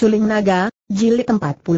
Suling Naga, Jilid 43.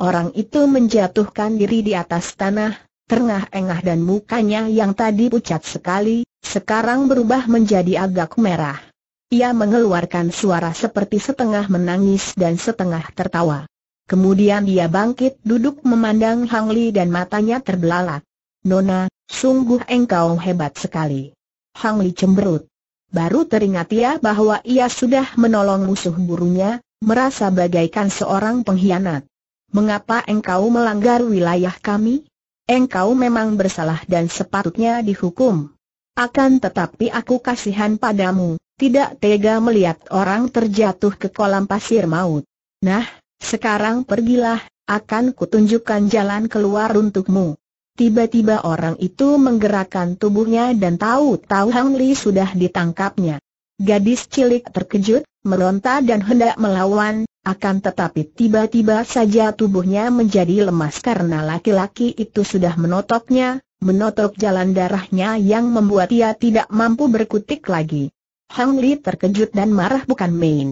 Orang itu menjatuhkan diri di atas tanah, terengah-engah dan mukanya yang tadi pucat sekali, sekarang berubah menjadi agak merah. Ia mengeluarkan suara seperti setengah menangis dan setengah tertawa. Kemudian dia bangkit duduk memandang Hang Li dan matanya terbelalak. Nona, sungguh engkau hebat sekali. Hang Li cemberut. Baru teringat ia bahwa ia sudah menolong musuh burunya, merasa bagaikan seorang pengkhianat. Mengapa engkau melanggar wilayah kami? Engkau memang bersalah dan sepatutnya dihukum. Akan tetapi aku kasihan padamu, tidak tega melihat orang terjatuh ke kolam pasir maut. Nah, sekarang pergilah, akan kutunjukkan jalan keluar untukmu. Tiba-tiba orang itu menggerakkan tubuhnya dan tahu-tahu Hang Li sudah ditangkapnya. Gadis cilik terkejut, melontar dan hendak melawan, akan tetapi tiba-tiba saja tubuhnya menjadi lemas karena laki-laki itu sudah menotoknya, menotok jalan darahnya yang membuat ia tidak mampu berkutik lagi. Hang Li terkejut dan marah bukan main.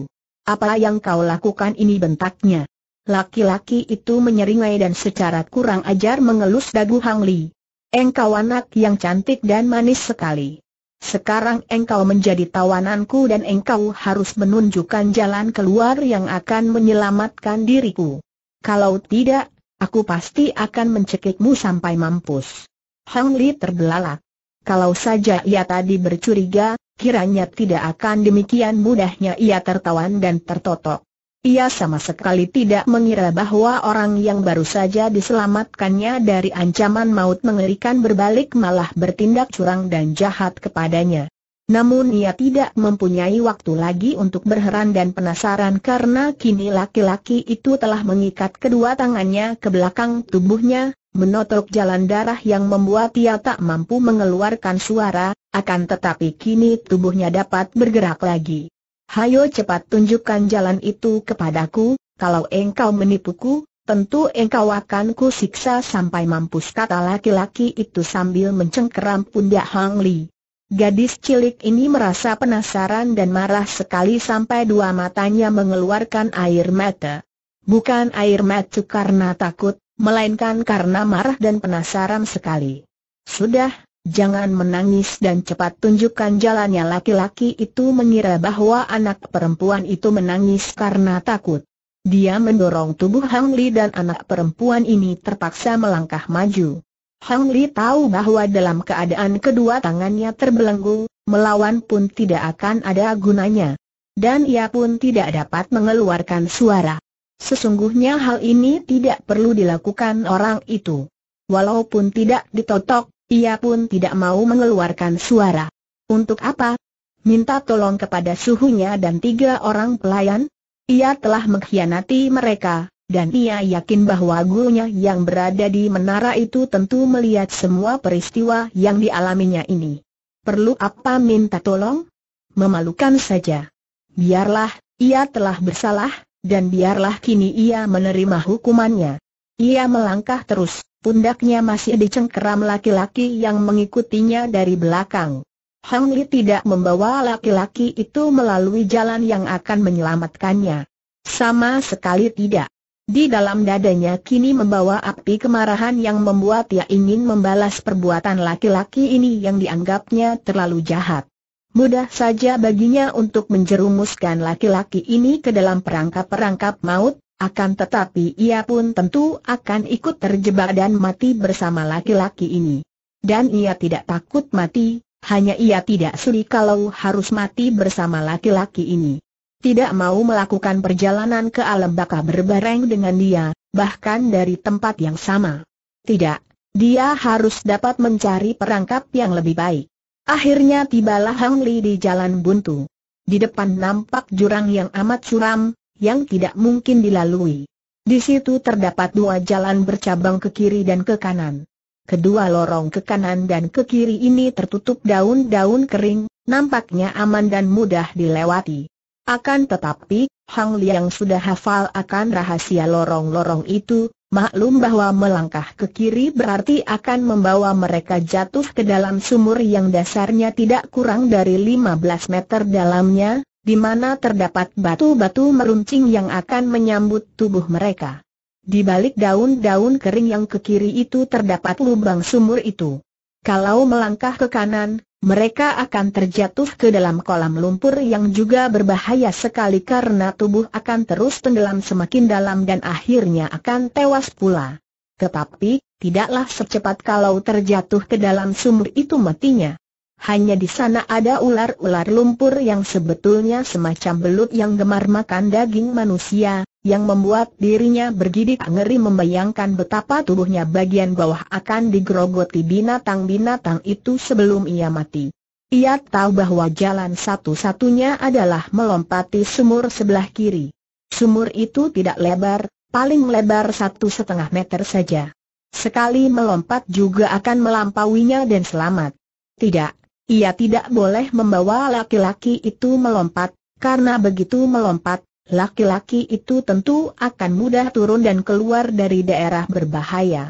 Apa yang kau lakukan ini bentaknya? Laki-laki itu menyeringai dan secara kurang ajar mengelus dagu Hang Li. Engkau anak yang cantik dan manis sekali. Sekarang engkau menjadi tawananku dan engkau harus menunjukkan jalan keluar yang akan menyelamatkan diriku. Kalau tidak, aku pasti akan mencekikmu sampai mampus. Hang Li terbelalak. Kalau saja ia tadi bercuriga, kiranya tidak akan demikian mudahnya ia tertawan dan tertotok. Ia sama sekali tidak mengira bahwa orang yang baru saja diselamatkannya dari ancaman maut mengerikan berbalik malah bertindak curang dan jahat kepadanya. Namun ia tidak mempunyai waktu lagi untuk berheran dan penasaran karena kini laki-laki itu telah mengikat kedua tangannya ke belakang tubuhnya, menotok jalan darah yang membuat ia tak mampu mengeluarkan suara, akan tetapi kini tubuhnya dapat bergerak lagi. Hayo cepat tunjukkan jalan itu kepadaku, kalau engkau menipuku, tentu engkau akan ku siksa sampai mampus kata laki-laki itu sambil mencengkeram pundak Hang Li. Gadis cilik ini merasa penasaran dan marah sekali sampai dua matanya mengeluarkan air mata. Bukan air mata karena takut, melainkan karena marah dan penasaran sekali. Sudah, Jangan menangis dan cepat tunjukkan jalannya laki-laki itu mengira bahwa anak perempuan itu menangis karena takut. Dia mendorong tubuh Hang Li dan anak perempuan ini terpaksa melangkah maju. Hang Li tahu bahwa dalam keadaan kedua tangannya terbelenggu, melawan pun tidak akan ada gunanya. Dan ia pun tidak dapat mengeluarkan suara. Sesungguhnya hal ini tidak perlu dilakukan orang itu. Walaupun tidak ditotok, ia pun tidak mau mengeluarkan suara. Untuk apa? Minta tolong kepada suhunya dan tiga orang pelayan? Ia telah mengkhianati mereka, dan ia yakin bahwa gurunya yang berada di menara itu tentu melihat semua peristiwa yang dialaminya ini. Perlu apa minta tolong? Memalukan saja. Biarlah, ia telah bersalah, dan biarlah kini ia menerima hukumannya. Ia melangkah terus. Pundaknya masih dicengkeram laki-laki yang mengikutinya dari belakang. Hang Li tidak membawa laki-laki itu melalui jalan yang akan menyelamatkannya. Sama sekali tidak. Di dalam dadanya kini membawa api kemarahan yang membuat ia ingin membalas perbuatan laki-laki ini yang dianggapnya terlalu jahat. Mudah saja baginya untuk menjerumuskan laki-laki ini ke dalam perangkap-perangkap maut, akan tetapi ia pun tentu akan ikut terjebak dan mati bersama laki-laki ini. Dan ia tidak takut mati, hanya ia tidak sudi kalau harus mati bersama laki-laki ini. Tidak mau melakukan perjalanan ke alam baka berbareng dengan dia, bahkan dari tempat yang sama. Tidak, dia harus dapat mencari perangkap yang lebih baik. Akhirnya tibalah Hang Li di jalan buntu. Di depan nampak jurang yang amat suram, yang tidak mungkin dilalui. Di situ terdapat dua jalan bercabang ke kiri dan ke kanan. Kedua lorong ke kanan dan ke kiri ini tertutup daun-daun kering, nampaknya aman dan mudah dilewati. Akan tetapi, Hang Liang sudah hafal akan rahasia lorong-lorong itu, maklum bahwa melangkah ke kiri berarti akan membawa mereka jatuh ke dalam sumur yang dasarnya tidak kurang dari 15 meter dalamnya, di mana terdapat batu-batu meruncing yang akan menyambut tubuh mereka. Di balik daun-daun kering yang ke kiri itu terdapat lubang sumur itu. Kalau melangkah ke kanan, mereka akan terjatuh ke dalam kolam lumpur yang juga berbahaya sekali karena tubuh akan terus tenggelam semakin dalam dan akhirnya akan tewas pula. Tetapi, tidaklah secepat kalau terjatuh ke dalam sumur itu matinya hanya di sana ada ular-ular lumpur yang sebetulnya semacam belut yang gemar makan daging manusia, yang membuat dirinya bergidik ngeri membayangkan betapa tubuhnya bagian bawah akan digerogoti binatang-binatang itu sebelum ia mati. Ia tahu bahwa jalan satu-satunya adalah melompati sumur sebelah kiri. Sumur itu tidak lebar, paling lebar satu setengah meter saja. Sekali melompat juga akan melampauinya dan selamat. Tidak, ia tidak boleh membawa laki-laki itu melompat, karena begitu melompat, laki-laki itu tentu akan mudah turun dan keluar dari daerah berbahaya.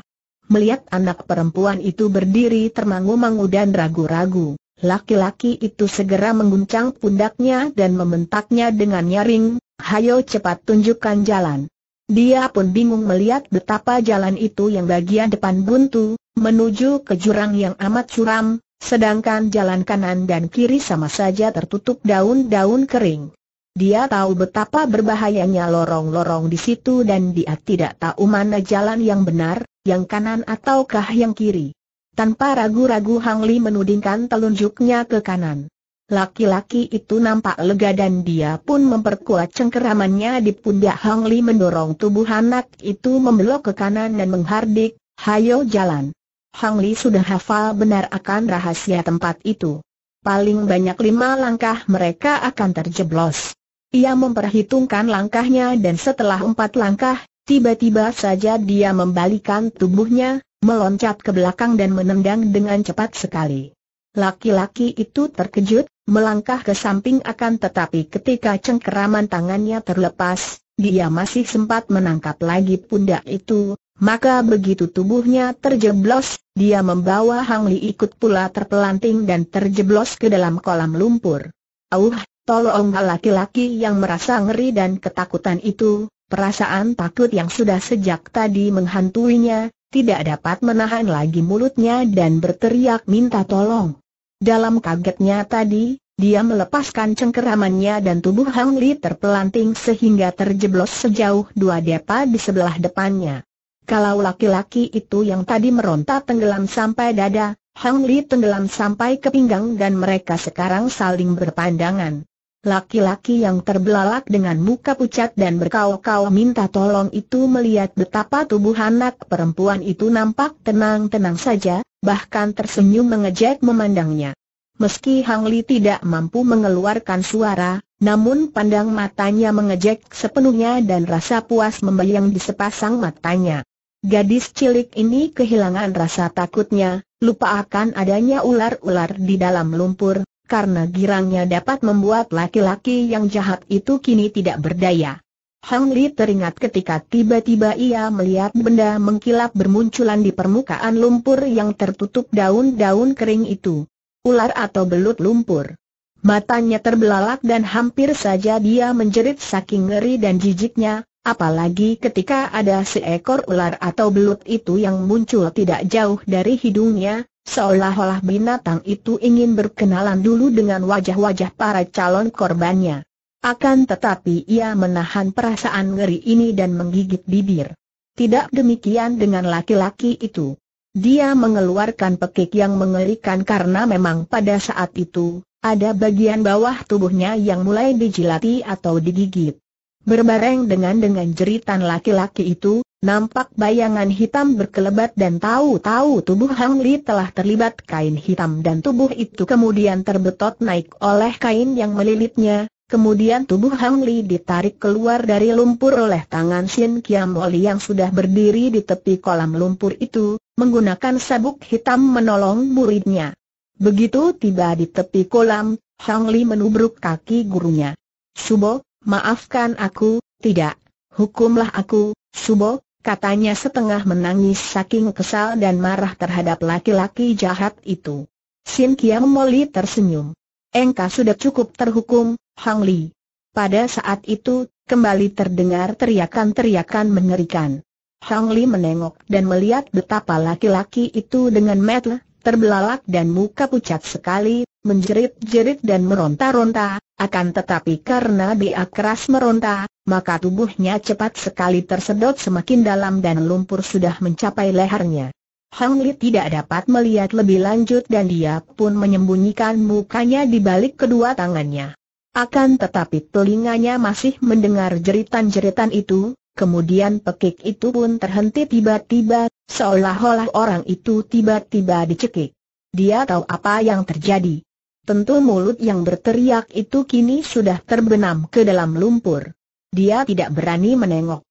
Melihat anak perempuan itu berdiri termangu-mangu dan ragu-ragu, laki-laki itu segera mengguncang pundaknya dan membentaknya dengan nyaring, hayo cepat tunjukkan jalan. Dia pun bingung melihat betapa jalan itu yang bagian depan buntu, menuju ke jurang yang amat curam. Sedangkan jalan kanan dan kiri sama saja tertutup daun-daun kering. Dia tahu betapa berbahayanya lorong-lorong di situ dan dia tidak tahu mana jalan yang benar, yang kanan ataukah yang kiri. Tanpa ragu-ragu Hang Li menudingkan telunjuknya ke kanan. Laki-laki itu nampak lega dan dia pun memperkuat cengkeramannya di pundak Hang Li mendorong tubuh anak itu membelok ke kanan dan menghardik, hayo jalan. Hang Li sudah hafal benar akan rahasia tempat itu. Paling banyak lima langkah mereka akan terjeblos. Ia memperhitungkan langkahnya dan setelah empat langkah, tiba-tiba saja dia membalikan tubuhnya, meloncat ke belakang dan menendang dengan cepat sekali. Laki-laki itu terkejut, melangkah ke samping akan tetapi ketika cengkeraman tangannya terlepas, dia masih sempat menangkap lagi pundak itu, maka begitu tubuhnya terjeblos, dia membawa Hang Li ikut pula terpelanting dan terjeblos ke dalam kolam lumpur. Auh, tolong laki-laki yang merasa ngeri dan ketakutan itu, perasaan takut yang sudah sejak tadi menghantuinya, tidak dapat menahan lagi mulutnya dan berteriak minta tolong. Dalam kagetnya tadi, dia melepaskan cengkeramannya dan tubuh Hang Li terpelanting sehingga terjeblos sejauh dua depa di sebelah depannya. Kalau laki-laki itu yang tadi meronta tenggelam sampai dada, Hang Li tenggelam sampai ke pinggang dan mereka sekarang saling berpandangan. Laki-laki yang terbelalak dengan muka pucat dan berkau-kau minta tolong itu melihat betapa tubuh anak perempuan itu nampak tenang-tenang saja, bahkan tersenyum mengejek memandangnya. Meski Hang Li tidak mampu mengeluarkan suara, namun pandang matanya mengejek sepenuhnya dan rasa puas membayang di sepasang matanya. Gadis cilik ini kehilangan rasa takutnya, lupa akan adanya ular-ular di dalam lumpur, karena girangnya dapat membuat laki-laki yang jahat itu kini tidak berdaya. Hang Li teringat ketika tiba-tiba ia melihat benda mengkilap bermunculan di permukaan lumpur yang tertutup daun-daun kering itu. Ular atau belut lumpur. Matanya terbelalak dan hampir saja dia menjerit saking ngeri dan jijiknya, Apalagi ketika ada seekor ular atau belut itu yang muncul tidak jauh dari hidungnya, seolah-olah binatang itu ingin berkenalan dulu dengan wajah-wajah para calon korbannya. Akan tetapi ia menahan perasaan ngeri ini dan menggigit bibir. Tidak demikian dengan laki-laki itu. Dia mengeluarkan pekik yang mengerikan karena memang pada saat itu, ada bagian bawah tubuhnya yang mulai dijilati atau digigit. Berbareng dengan dengan jeritan laki-laki itu, nampak bayangan hitam berkelebat dan tahu-tahu tubuh Hang Li telah terlibat kain hitam dan tubuh itu kemudian terbetot naik oleh kain yang melilitnya, kemudian tubuh Hang Li ditarik keluar dari lumpur oleh tangan Xin Kiam Oli yang sudah berdiri di tepi kolam lumpur itu, menggunakan sabuk hitam menolong muridnya. Begitu tiba di tepi kolam, Hang Li menubruk kaki gurunya. Subo, Maafkan aku, tidak, hukumlah aku, Subo, katanya setengah menangis saking kesal dan marah terhadap laki-laki jahat itu. Sin Kiam Moli tersenyum. Engkau sudah cukup terhukum, Hang Li. Pada saat itu, kembali terdengar teriakan-teriakan mengerikan. Hang Li menengok dan melihat betapa laki-laki itu dengan metel, terbelalak dan muka pucat sekali, menjerit-jerit dan meronta-ronta, akan tetapi karena dia keras meronta, maka tubuhnya cepat sekali tersedot semakin dalam dan lumpur sudah mencapai lehernya. Hang Li tidak dapat melihat lebih lanjut dan dia pun menyembunyikan mukanya di balik kedua tangannya. Akan tetapi telinganya masih mendengar jeritan-jeritan itu, kemudian pekik itu pun terhenti tiba-tiba, seolah-olah orang itu tiba-tiba dicekik. Dia tahu apa yang terjadi. Tentu mulut yang berteriak itu kini sudah terbenam ke dalam lumpur. Dia tidak berani menengok.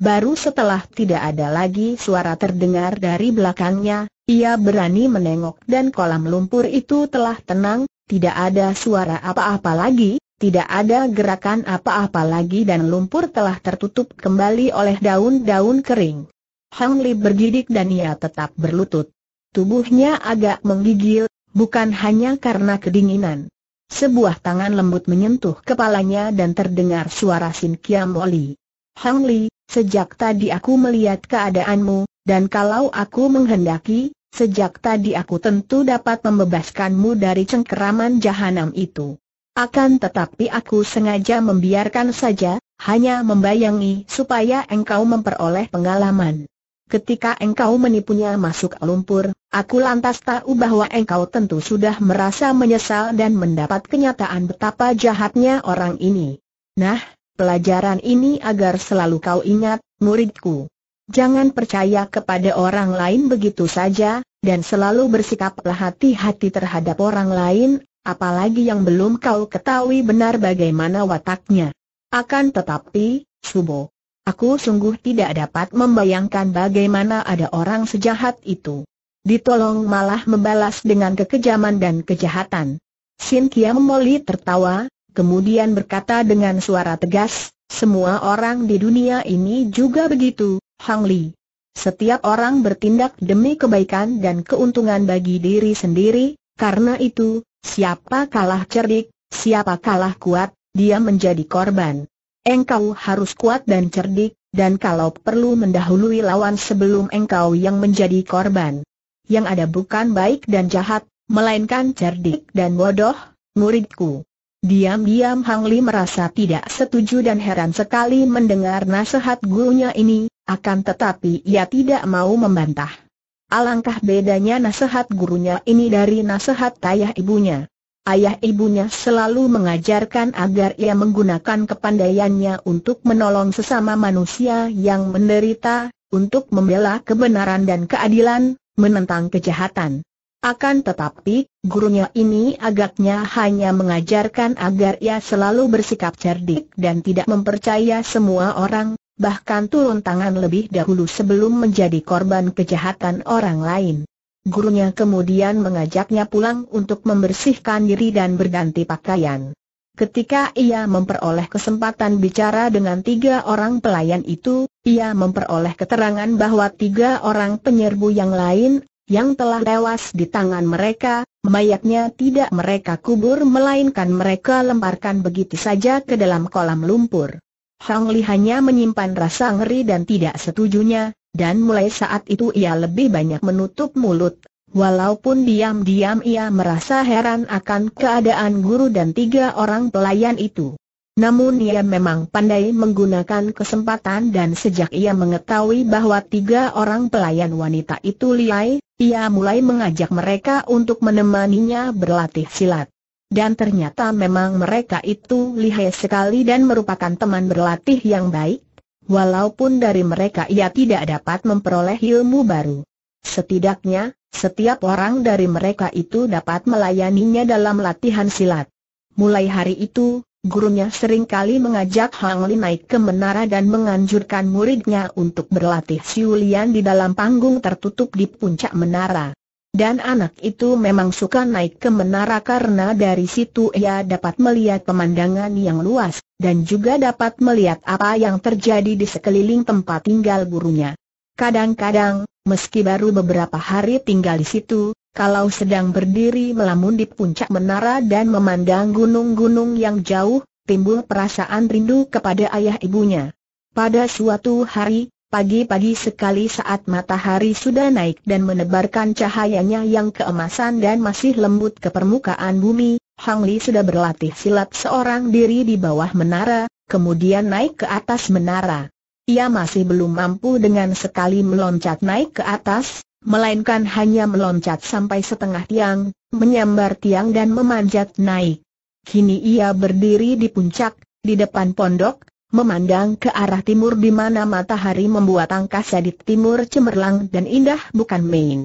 Baru setelah tidak ada lagi suara terdengar dari belakangnya, ia berani menengok dan kolam lumpur itu telah tenang, tidak ada suara apa-apa lagi, tidak ada gerakan apa-apa lagi dan lumpur telah tertutup kembali oleh daun-daun kering. Hang Li bergidik dan ia tetap berlutut. Tubuhnya agak menggigil, bukan hanya karena kedinginan. Sebuah tangan lembut menyentuh kepalanya dan terdengar suara Sin Kiam Oli. Hang Li, sejak tadi aku melihat keadaanmu, dan kalau aku menghendaki, sejak tadi aku tentu dapat membebaskanmu dari cengkeraman jahanam itu. Akan tetapi aku sengaja membiarkan saja, hanya membayangi supaya engkau memperoleh pengalaman. Ketika engkau menipunya masuk lumpur, aku lantas tahu bahwa engkau tentu sudah merasa menyesal dan mendapat kenyataan betapa jahatnya orang ini. Nah, pelajaran ini agar selalu kau ingat, muridku. Jangan percaya kepada orang lain begitu saja, dan selalu bersikaplah hati-hati terhadap orang lain, apalagi yang belum kau ketahui benar bagaimana wataknya. Akan tetapi, Subo, Aku sungguh tidak dapat membayangkan bagaimana ada orang sejahat itu. Ditolong malah membalas dengan kekejaman dan kejahatan. Sin Kiam Moli tertawa, kemudian berkata dengan suara tegas, semua orang di dunia ini juga begitu, Hang Li. Setiap orang bertindak demi kebaikan dan keuntungan bagi diri sendiri, karena itu, siapa kalah cerdik, siapa kalah kuat, dia menjadi korban. Engkau harus kuat dan cerdik, dan kalau perlu mendahului lawan sebelum engkau yang menjadi korban. Yang ada bukan baik dan jahat, melainkan cerdik dan bodoh, muridku. Diam-diam Hang Li merasa tidak setuju dan heran sekali mendengar nasihat gurunya ini, akan tetapi ia tidak mau membantah. Alangkah bedanya nasihat gurunya ini dari nasihat ayah ibunya. Ayah ibunya selalu mengajarkan agar ia menggunakan kepandaiannya untuk menolong sesama manusia yang menderita, untuk membela kebenaran dan keadilan, menentang kejahatan. Akan tetapi, gurunya ini agaknya hanya mengajarkan agar ia selalu bersikap cerdik dan tidak mempercaya semua orang, bahkan turun tangan lebih dahulu sebelum menjadi korban kejahatan orang lain. Gurunya kemudian mengajaknya pulang untuk membersihkan diri dan berganti pakaian. Ketika ia memperoleh kesempatan bicara dengan tiga orang pelayan itu, ia memperoleh keterangan bahwa tiga orang penyerbu yang lain, yang telah tewas di tangan mereka, mayatnya tidak mereka kubur melainkan mereka lemparkan begitu saja ke dalam kolam lumpur. Hong Li hanya menyimpan rasa ngeri dan tidak setujunya, dan mulai saat itu ia lebih banyak menutup mulut. Walaupun diam-diam ia merasa heran akan keadaan guru dan tiga orang pelayan itu. Namun ia memang pandai menggunakan kesempatan dan sejak ia mengetahui bahwa tiga orang pelayan wanita itu liai, ia mulai mengajak mereka untuk menemaninya berlatih silat. Dan ternyata memang mereka itu lihai sekali dan merupakan teman berlatih yang baik, walaupun dari mereka ia tidak dapat memperoleh ilmu baru. Setidaknya, setiap orang dari mereka itu dapat melayaninya dalam latihan silat. Mulai hari itu, gurunya seringkali mengajak Hang Li naik ke menara dan menganjurkan muridnya untuk berlatih siulian di dalam panggung tertutup di puncak menara. Dan anak itu memang suka naik ke menara karena dari situ ia dapat melihat pemandangan yang luas, dan juga dapat melihat apa yang terjadi di sekeliling tempat tinggal gurunya. Kadang-kadang, meski baru beberapa hari tinggal di situ, kalau sedang berdiri melamun di puncak menara dan memandang gunung-gunung yang jauh, timbul perasaan rindu kepada ayah ibunya. Pada suatu hari, Pagi-pagi sekali saat matahari sudah naik dan menebarkan cahayanya yang keemasan dan masih lembut ke permukaan bumi, Hang Li sudah berlatih silat seorang diri di bawah menara, kemudian naik ke atas menara. Ia masih belum mampu dengan sekali meloncat naik ke atas, melainkan hanya meloncat sampai setengah tiang, menyambar tiang dan memanjat naik. Kini ia berdiri di puncak, di depan pondok, Memandang ke arah timur di mana matahari membuat angkasa di timur cemerlang dan indah bukan main.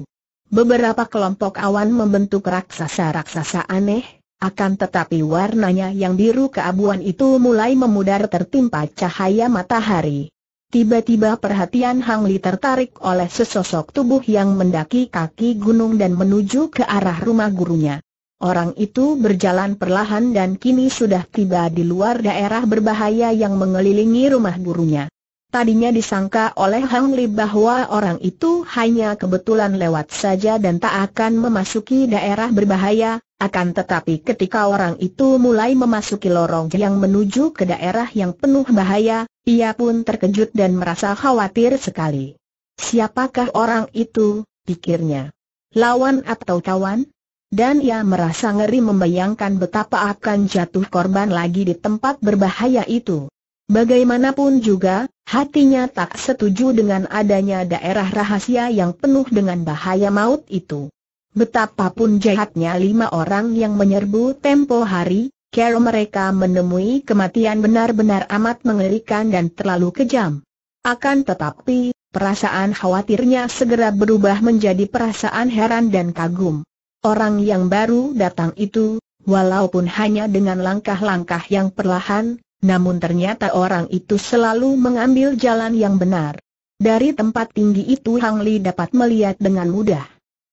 Beberapa kelompok awan membentuk raksasa-raksasa aneh, akan tetapi warnanya yang biru keabuan itu mulai memudar tertimpa cahaya matahari. Tiba-tiba perhatian Hang Li tertarik oleh sesosok tubuh yang mendaki kaki gunung dan menuju ke arah rumah gurunya. Orang itu berjalan perlahan dan kini sudah tiba di luar daerah berbahaya yang mengelilingi rumah gurunya. Tadinya disangka oleh Hang Li bahwa orang itu hanya kebetulan lewat saja dan tak akan memasuki daerah berbahaya, akan tetapi ketika orang itu mulai memasuki lorong yang menuju ke daerah yang penuh bahaya, ia pun terkejut dan merasa khawatir sekali. Siapakah orang itu, pikirnya. Lawan atau kawan? dan ia merasa ngeri membayangkan betapa akan jatuh korban lagi di tempat berbahaya itu. Bagaimanapun juga, hatinya tak setuju dengan adanya daerah rahasia yang penuh dengan bahaya maut itu. Betapapun jahatnya lima orang yang menyerbu tempo hari, kalau mereka menemui kematian benar-benar amat mengerikan dan terlalu kejam. Akan tetapi, perasaan khawatirnya segera berubah menjadi perasaan heran dan kagum. Orang yang baru datang itu, walaupun hanya dengan langkah-langkah yang perlahan, namun ternyata orang itu selalu mengambil jalan yang benar. Dari tempat tinggi itu Hang Li dapat melihat dengan mudah.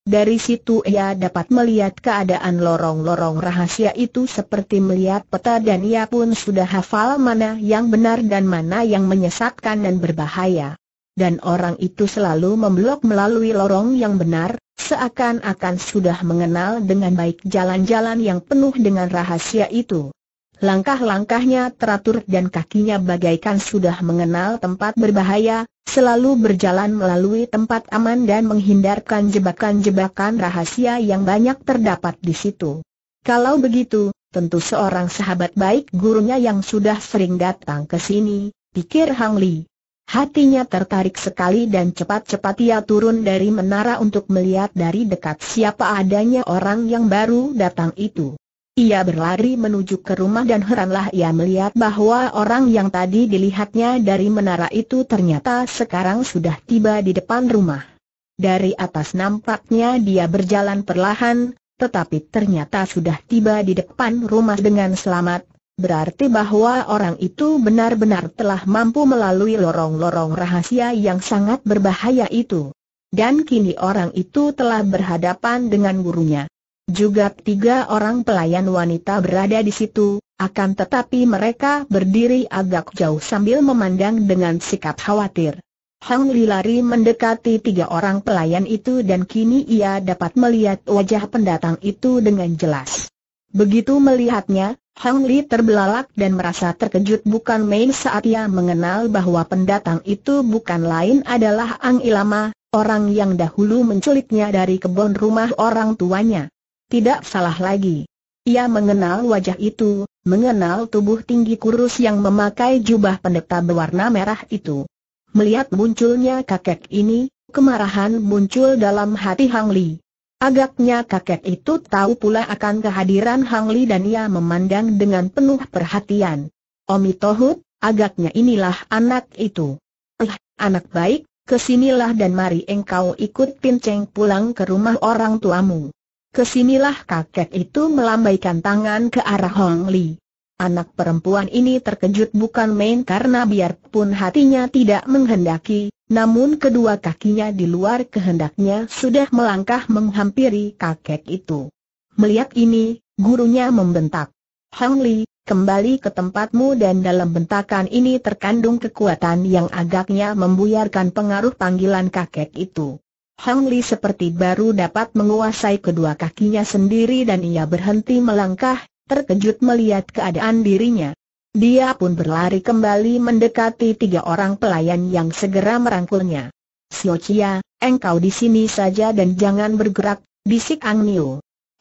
Dari situ ia dapat melihat keadaan lorong-lorong rahasia itu seperti melihat peta dan ia pun sudah hafal mana yang benar dan mana yang menyesatkan dan berbahaya. Dan orang itu selalu memblok melalui lorong yang benar, seakan-akan sudah mengenal dengan baik jalan-jalan yang penuh dengan rahasia itu. Langkah-langkahnya teratur dan kakinya bagaikan sudah mengenal tempat berbahaya, selalu berjalan melalui tempat aman dan menghindarkan jebakan-jebakan rahasia yang banyak terdapat di situ. Kalau begitu, tentu seorang sahabat baik gurunya yang sudah sering datang ke sini, pikir Hang Li. Hatinya tertarik sekali dan cepat-cepat ia turun dari menara untuk melihat dari dekat siapa adanya orang yang baru datang itu. Ia berlari menuju ke rumah dan heranlah ia melihat bahwa orang yang tadi dilihatnya dari menara itu ternyata sekarang sudah tiba di depan rumah. Dari atas nampaknya dia berjalan perlahan, tetapi ternyata sudah tiba di depan rumah dengan selamat, Berarti bahwa orang itu benar-benar telah mampu melalui lorong-lorong rahasia yang sangat berbahaya itu. Dan kini orang itu telah berhadapan dengan gurunya. Juga tiga orang pelayan wanita berada di situ, akan tetapi mereka berdiri agak jauh sambil memandang dengan sikap khawatir. Hang Li lari mendekati tiga orang pelayan itu dan kini ia dapat melihat wajah pendatang itu dengan jelas. Begitu melihatnya, Hang Li terbelalak dan merasa terkejut bukan main saat ia mengenal bahwa pendatang itu bukan lain adalah Ang Ilama, orang yang dahulu menculiknya dari kebun rumah orang tuanya. Tidak salah lagi. Ia mengenal wajah itu, mengenal tubuh tinggi kurus yang memakai jubah pendeta berwarna merah itu. Melihat munculnya kakek ini, kemarahan muncul dalam hati Hang Li. Agaknya kakek itu tahu pula akan kehadiran Hang Li dan ia memandang dengan penuh perhatian. Omi Tohut, agaknya inilah anak itu. Eh, anak baik, kesinilah dan mari engkau ikut pinceng pulang ke rumah orang tuamu. Kesinilah kakek itu melambaikan tangan ke arah Hong Li. Anak perempuan ini terkejut bukan main karena biarpun hatinya tidak menghendaki, namun kedua kakinya di luar kehendaknya sudah melangkah menghampiri kakek itu. Melihat ini, gurunya membentak. Hang Li, kembali ke tempatmu dan dalam bentakan ini terkandung kekuatan yang agaknya membuyarkan pengaruh panggilan kakek itu. Hang Li seperti baru dapat menguasai kedua kakinya sendiri dan ia berhenti melangkah, terkejut melihat keadaan dirinya. Dia pun berlari kembali mendekati tiga orang pelayan yang segera merangkulnya. Sio Chia, engkau di sini saja dan jangan bergerak, bisik Ang Niu.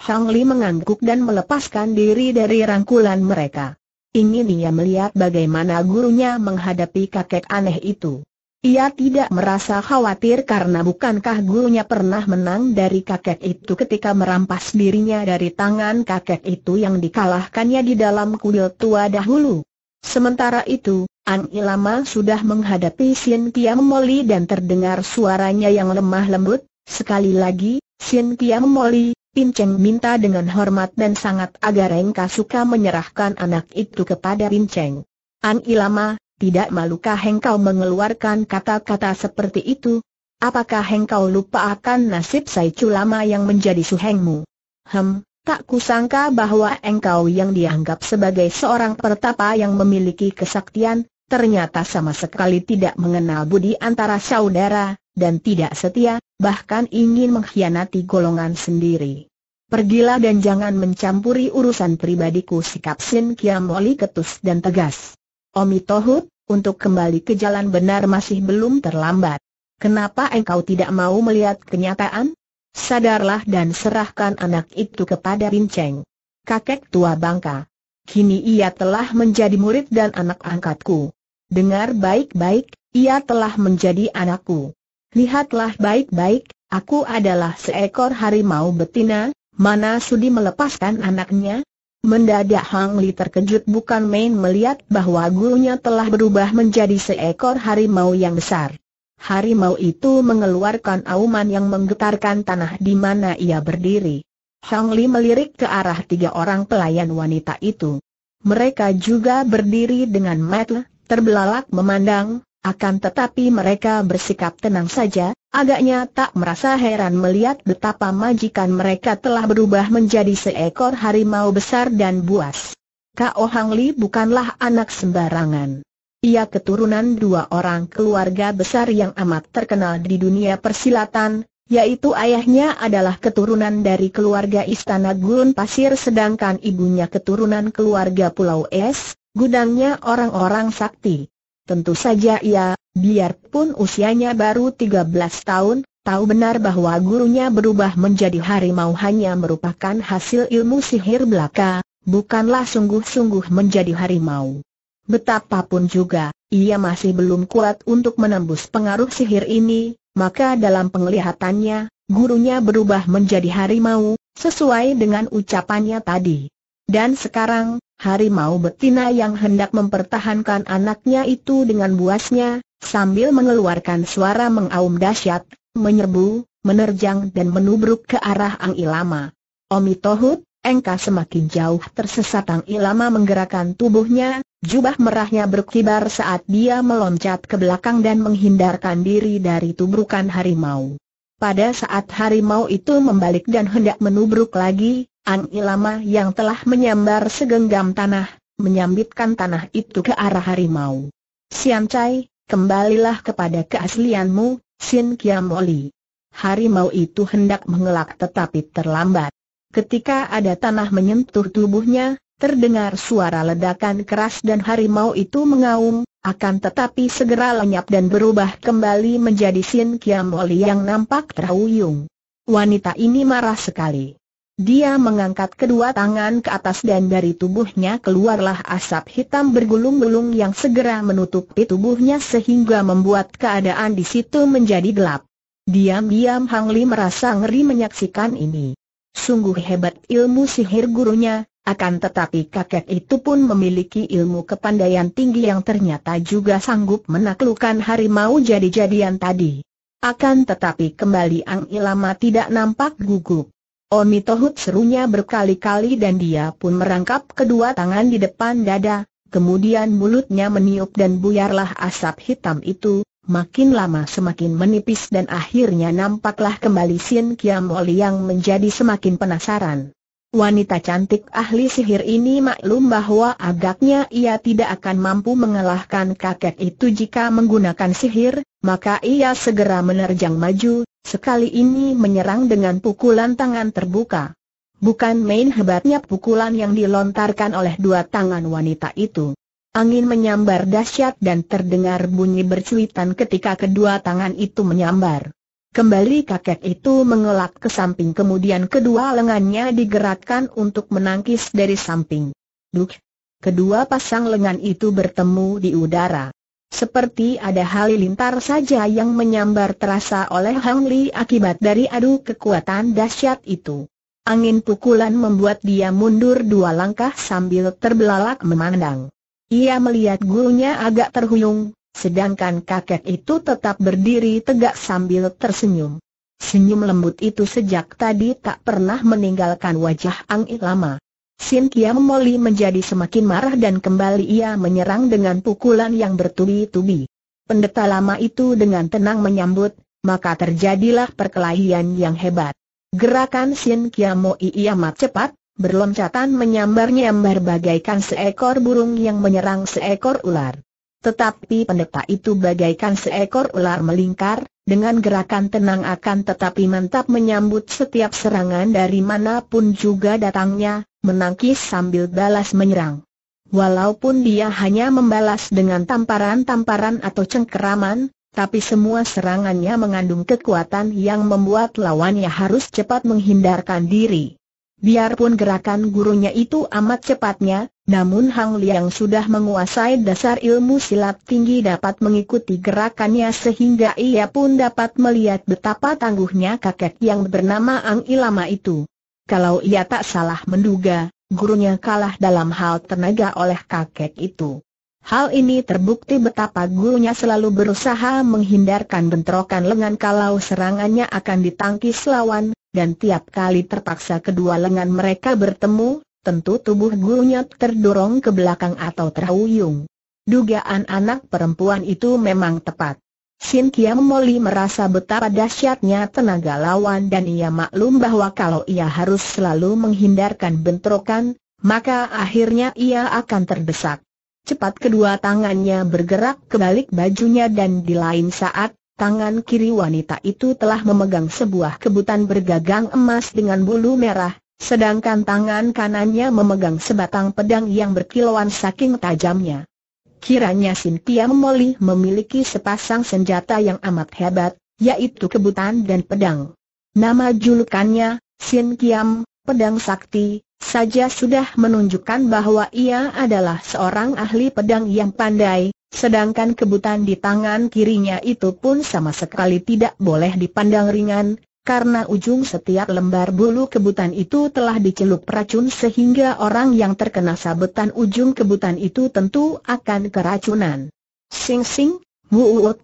Hang Li mengangguk dan melepaskan diri dari rangkulan mereka. Ingin ia melihat bagaimana gurunya menghadapi kakek aneh itu. Ia tidak merasa khawatir karena bukankah gurunya pernah menang dari kakek itu ketika merampas dirinya dari tangan kakek itu yang dikalahkannya di dalam kuil tua dahulu. Sementara itu, Ang Ilama sudah menghadapi Sien Kiam Moli dan terdengar suaranya yang lemah lembut, sekali lagi, Sien Kiam Moli, Cheng minta dengan hormat dan sangat agar Engka suka menyerahkan anak itu kepada Pin Cheng. Ang Ilama, tidak malukah hengkau mengeluarkan kata-kata seperti itu? Apakah hengkau lupa akan nasib Saicu lama yang menjadi suhengmu? Hem, tak kusangka bahwa engkau yang dianggap sebagai seorang pertapa yang memiliki kesaktian, ternyata sama sekali tidak mengenal budi antara saudara, dan tidak setia, bahkan ingin mengkhianati golongan sendiri. Pergilah dan jangan mencampuri urusan pribadiku sikap Sin Kiamoli ketus dan tegas. Omi Tohut, untuk kembali ke jalan benar masih belum terlambat. Kenapa engkau tidak mau melihat kenyataan? Sadarlah dan serahkan anak itu kepada Binceng. Kakek tua bangka. Kini ia telah menjadi murid dan anak angkatku. Dengar baik-baik, ia telah menjadi anakku. Lihatlah baik-baik, aku adalah seekor harimau betina, mana sudi melepaskan anaknya, Mendadak Hang Li terkejut bukan main melihat bahwa gurunya telah berubah menjadi seekor harimau yang besar. Harimau itu mengeluarkan auman yang menggetarkan tanah di mana ia berdiri. Hang Li melirik ke arah tiga orang pelayan wanita itu. Mereka juga berdiri dengan metel, terbelalak memandang, akan tetapi mereka bersikap tenang saja, agaknya tak merasa heran melihat betapa majikan mereka telah berubah menjadi seekor harimau besar dan buas. Kao Hang Li bukanlah anak sembarangan. Ia keturunan dua orang keluarga besar yang amat terkenal di dunia persilatan, yaitu ayahnya adalah keturunan dari keluarga Istana Gurun Pasir sedangkan ibunya keturunan keluarga Pulau Es, gudangnya orang-orang sakti. Tentu saja ia, biarpun usianya baru 13 tahun, tahu benar bahwa gurunya berubah menjadi harimau hanya merupakan hasil ilmu sihir belaka, bukanlah sungguh-sungguh menjadi harimau. Betapapun juga, ia masih belum kuat untuk menembus pengaruh sihir ini, maka dalam penglihatannya, gurunya berubah menjadi harimau, sesuai dengan ucapannya tadi. Dan sekarang, harimau betina yang hendak mempertahankan anaknya itu dengan buasnya, sambil mengeluarkan suara mengaum dahsyat, menyerbu, menerjang dan menubruk ke arah Ang Ilama. Omi Tohut, engkau semakin jauh tersesat Ang Ilama menggerakkan tubuhnya, jubah merahnya berkibar saat dia meloncat ke belakang dan menghindarkan diri dari tubrukan harimau. Pada saat harimau itu membalik dan hendak menubruk lagi, ang Ilama yang telah menyambar segenggam tanah, menyambitkan tanah itu ke arah harimau. Sian Chai, kembalilah kepada keaslianmu, Sin Kiamoli. Harimau itu hendak mengelak tetapi terlambat. Ketika ada tanah menyentuh tubuhnya, Terdengar suara ledakan keras dan harimau itu mengaum, akan tetapi segera lenyap dan berubah kembali menjadi Sin Kiam yang nampak terhuyung. Wanita ini marah sekali. Dia mengangkat kedua tangan ke atas dan dari tubuhnya keluarlah asap hitam bergulung-gulung yang segera menutupi tubuhnya sehingga membuat keadaan di situ menjadi gelap. Diam-diam Hang Li merasa ngeri menyaksikan ini. Sungguh hebat ilmu sihir gurunya, akan tetapi kakek itu pun memiliki ilmu kepandaian tinggi yang ternyata juga sanggup menaklukkan harimau jadi-jadian tadi. Akan tetapi kembali Ang Ilama tidak nampak gugup. Omi Tohut serunya berkali-kali dan dia pun merangkap kedua tangan di depan dada, kemudian mulutnya meniup dan buyarlah asap hitam itu, makin lama semakin menipis dan akhirnya nampaklah kembali Sin Kiam Oli yang menjadi semakin penasaran. Wanita cantik ahli sihir ini maklum bahwa agaknya ia tidak akan mampu mengalahkan kakek itu jika menggunakan sihir, maka ia segera menerjang maju, sekali ini menyerang dengan pukulan tangan terbuka. Bukan main hebatnya pukulan yang dilontarkan oleh dua tangan wanita itu. Angin menyambar dahsyat dan terdengar bunyi bercuitan ketika kedua tangan itu menyambar. Kembali kakek itu mengelak ke samping kemudian kedua lengannya digerakkan untuk menangkis dari samping. Duk! Kedua pasang lengan itu bertemu di udara. Seperti ada halilintar saja yang menyambar terasa oleh Hang Li akibat dari adu kekuatan dahsyat itu. Angin pukulan membuat dia mundur dua langkah sambil terbelalak memandang. Ia melihat gurunya agak terhuyung, Sedangkan kakek itu tetap berdiri tegak sambil tersenyum. Senyum lembut itu sejak tadi tak pernah meninggalkan wajah Ang Ilama. Sin Kiam Moli menjadi semakin marah dan kembali ia menyerang dengan pukulan yang bertubi-tubi. Pendeta lama itu dengan tenang menyambut, maka terjadilah perkelahian yang hebat. Gerakan Sin Kiam ia amat cepat, berloncatan menyambar-nyambar bagaikan seekor burung yang menyerang seekor ular. Tetapi pendeta itu bagaikan seekor ular melingkar, dengan gerakan tenang akan tetapi mantap menyambut setiap serangan dari manapun juga datangnya, menangkis sambil balas menyerang. Walaupun dia hanya membalas dengan tamparan-tamparan atau cengkeraman, tapi semua serangannya mengandung kekuatan yang membuat lawannya harus cepat menghindarkan diri. Biarpun gerakan gurunya itu amat cepatnya, namun Hang Liang sudah menguasai dasar ilmu silat tinggi dapat mengikuti gerakannya sehingga ia pun dapat melihat betapa tangguhnya kakek yang bernama Ang Ilama itu. Kalau ia tak salah menduga, gurunya kalah dalam hal tenaga oleh kakek itu. Hal ini terbukti betapa gurunya selalu berusaha menghindarkan bentrokan lengan kalau serangannya akan ditangkis lawan, dan tiap kali terpaksa kedua lengan mereka bertemu, tentu tubuh gurunya terdorong ke belakang atau terhuyung. Dugaan anak perempuan itu memang tepat. Sin Kiam Moli merasa betapa dahsyatnya tenaga lawan dan ia maklum bahwa kalau ia harus selalu menghindarkan bentrokan, maka akhirnya ia akan terdesak. Cepat kedua tangannya bergerak ke balik bajunya dan di lain saat, Tangan kiri wanita itu telah memegang sebuah kebutan bergagang emas dengan bulu merah, sedangkan tangan kanannya memegang sebatang pedang yang berkilauan saking tajamnya. Kiranya Sintia Moli memiliki sepasang senjata yang amat hebat, yaitu kebutan dan pedang. Nama julukannya, Sin Kiam, Pedang Sakti, saja sudah menunjukkan bahwa ia adalah seorang ahli pedang yang pandai, sedangkan kebutan di tangan kirinya itu pun sama sekali tidak boleh dipandang ringan, karena ujung setiap lembar bulu kebutan itu telah dicelup racun sehingga orang yang terkena sabetan ujung kebutan itu tentu akan keracunan. Sing sing, muut,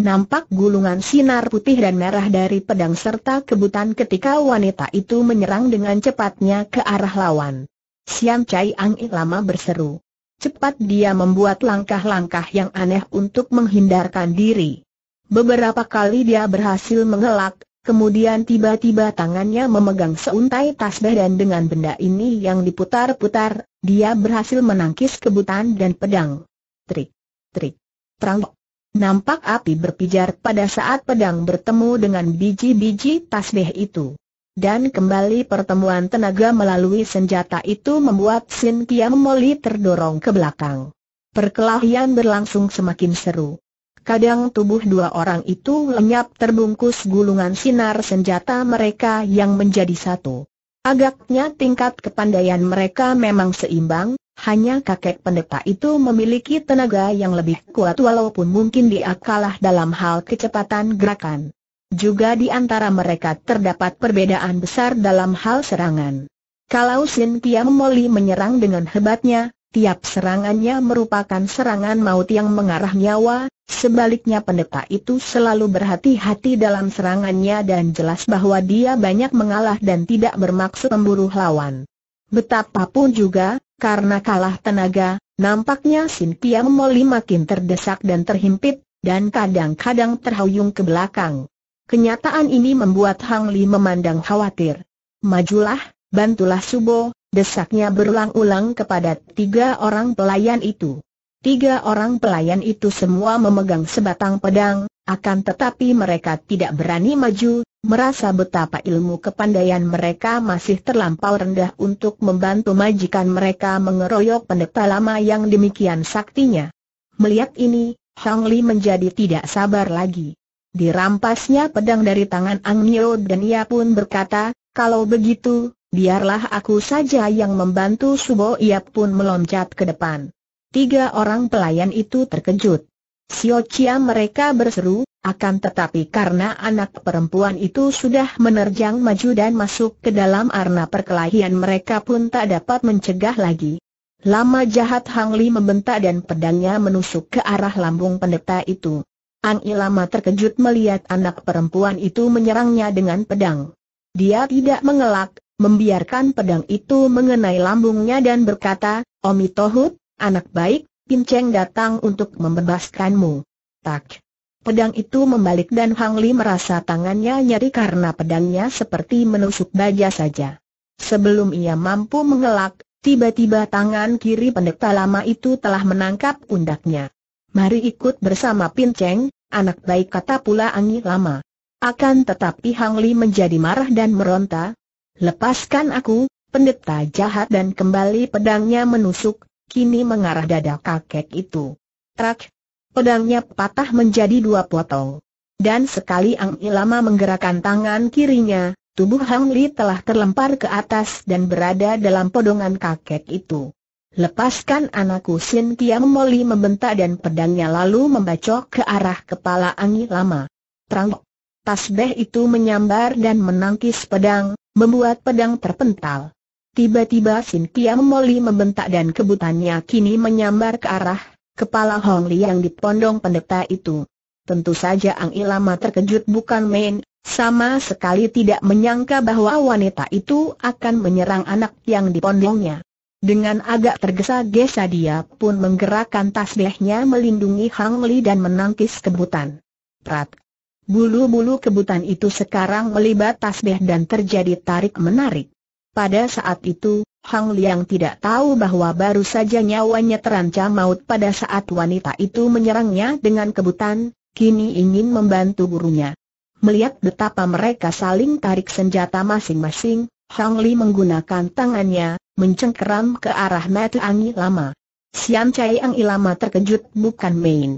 Nampak gulungan sinar putih dan merah dari pedang serta kebutan ketika wanita itu menyerang dengan cepatnya ke arah lawan. Siam Chai Ang lama berseru. Cepat dia membuat langkah-langkah yang aneh untuk menghindarkan diri. Beberapa kali dia berhasil mengelak, kemudian tiba-tiba tangannya memegang seuntai tasbih dan dengan benda ini yang diputar-putar, dia berhasil menangkis kebutan dan pedang. Trik, trik, perang. Nampak api berpijar pada saat pedang bertemu dengan biji-biji tasbih itu. Dan kembali pertemuan tenaga melalui senjata itu membuat Sin Kiam Moli terdorong ke belakang. Perkelahian berlangsung semakin seru. Kadang tubuh dua orang itu lenyap terbungkus gulungan sinar senjata mereka yang menjadi satu. Agaknya tingkat kepandaian mereka memang seimbang, hanya kakek pendeta itu memiliki tenaga yang lebih kuat walaupun mungkin dia kalah dalam hal kecepatan gerakan. Juga di antara mereka terdapat perbedaan besar dalam hal serangan. Kalau Sin Pia Moli menyerang dengan hebatnya, tiap serangannya merupakan serangan maut yang mengarah nyawa, Sebaliknya pendeta itu selalu berhati-hati dalam serangannya dan jelas bahwa dia banyak mengalah dan tidak bermaksud memburu lawan. Betapapun juga, karena kalah tenaga, nampaknya Sintia Moli makin terdesak dan terhimpit, dan kadang-kadang terhuyung ke belakang. Kenyataan ini membuat Hang Li memandang khawatir. Majulah, bantulah Subo, desaknya berulang-ulang kepada tiga orang pelayan itu. Tiga orang pelayan itu semua memegang sebatang pedang, akan tetapi mereka tidak berani maju, merasa betapa ilmu kepandaian mereka masih terlampau rendah untuk membantu majikan mereka mengeroyok pendeta lama yang demikian saktinya. Melihat ini, Hang Li menjadi tidak sabar lagi. Dirampasnya pedang dari tangan Ang Nio dan ia pun berkata, kalau begitu, biarlah aku saja yang membantu Subo ia pun meloncat ke depan. Tiga orang pelayan itu terkejut. Sio Chia mereka berseru, akan tetapi karena anak perempuan itu sudah menerjang maju dan masuk ke dalam arna perkelahian mereka pun tak dapat mencegah lagi. Lama jahat Hang Li membentak dan pedangnya menusuk ke arah lambung pendeta itu. Ang Ilama terkejut melihat anak perempuan itu menyerangnya dengan pedang. Dia tidak mengelak, membiarkan pedang itu mengenai lambungnya dan berkata, Omi Tohut, Anak baik, Pinceng datang untuk membebaskanmu. Tak. Pedang itu membalik dan Hang Li merasa tangannya nyeri karena pedangnya seperti menusuk baja saja. Sebelum ia mampu mengelak, tiba-tiba tangan kiri pendekta lama itu telah menangkap pundaknya. Mari ikut bersama Pinceng, anak baik kata pula Angi Lama. Akan tetapi Hang Li menjadi marah dan meronta. Lepaskan aku, pendeta jahat dan kembali pedangnya menusuk, kini mengarah dada kakek itu. Trak! Pedangnya patah menjadi dua potong. Dan sekali Ang Ilama menggerakkan tangan kirinya, tubuh Hang Li telah terlempar ke atas dan berada dalam podongan kakek itu. Lepaskan anakku Sin Kiam Moli membentak dan pedangnya lalu membacok ke arah kepala Ang Ilama. Trang, Tasbeh itu menyambar dan menangkis pedang, membuat pedang terpental. Tiba-tiba Sin Sintia Moli membentak dan kebutannya kini menyambar ke arah kepala Hong Li yang dipondong pendeta itu. Tentu saja Ang Ilama terkejut bukan main, sama sekali tidak menyangka bahwa wanita itu akan menyerang anak yang dipondongnya. Dengan agak tergesa-gesa dia pun menggerakkan tasbihnya melindungi Hang Li dan menangkis kebutan. Prat. Bulu-bulu kebutan itu sekarang melibat tasbih dan terjadi tarik-menarik. Pada saat itu, Hang Liang tidak tahu bahwa baru saja nyawanya terancam maut pada saat wanita itu menyerangnya dengan kebutan, kini ingin membantu gurunya. Melihat betapa mereka saling tarik senjata masing-masing, Hang Li menggunakan tangannya, mencengkeram ke arah Mata Angi Lama. Siam Chai Angi Lama terkejut bukan main.